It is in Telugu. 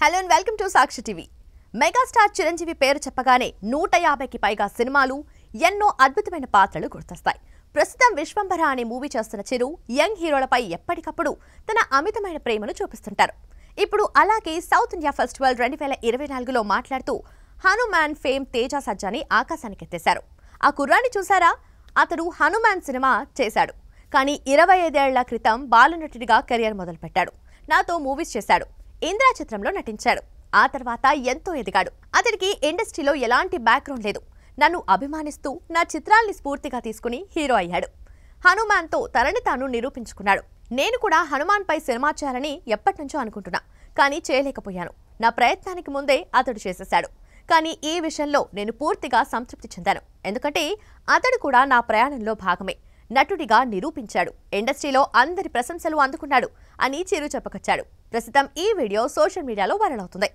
hello and welcome to Sakshi TV megastar Chiranjeevi పేరు చెప్పగానే నూట యాభైకి పైగా సినిమాలు ఎన్నో అద్భుతమైన పాత్రలు గుర్తొస్తాయి ప్రస్తుతం విశ్వంభర అనే మూవీ చేస్తున్న చిరు యంగ్ హీరోలపై ఎప్పటికప్పుడు తన అమితమైన ప్రేమను చూపిస్తుంటారు ఇప్పుడు అలాగే సౌత్ ఇండియా ఫెస్టివల్ రెండు వేల ఇరవై నాలుగులో మాట్లాడుతూ హనుమాన్ ఫేమ్ తేజ సజ్జాని ఆకాశానికెత్తేశారు ఆ కుర్రాన్ని చూసారా అతడు హనుమాన్ సినిమా చేశాడు కానీ ఇరవై ఐదేళ్ల క్రితం బాలనటుడిగా కెరియర్ మొదలుపెట్టాడు నాతో మూవీస్ చేశాడు ఇంద్రా చిత్రంలో నటించాడు ఆ తర్వాత ఎంతో ఎదిగాడు అతడికి ఇండస్ట్రీలో ఎలాంటి బ్యాక్గ్రౌండ్ లేదు నన్ను అభిమానిస్తూ నా చిత్రాల్ని స్ఫూర్తిగా తీసుకుని హీరో అయ్యాడు హనుమాన్తో తనని తాను నిరూపించుకున్నాడు నేను కూడా హనుమాన్పై సినిమా చేయాలని ఎప్పటినుంచో అనుకుంటున్నా కానీ చేయలేకపోయాను నా ప్రయత్నానికి ముందే అతడు చేసేశాడు కానీ ఈ విషయంలో నేను పూర్తిగా సంతృప్తి చెందాను ఎందుకంటే అతడు కూడా నా ప్రయాణంలో భాగమే నటుడిగా నిరూపించాడు ఇండస్ట్రీలో అందరి ప్రశంసలు అందుకున్నాడు అని చిరు చెప్పకొచ్చాడు ప్రస్తుతం ఈ వీడియో సోషల్ మీడియాలో వైరల్ అవుతుంది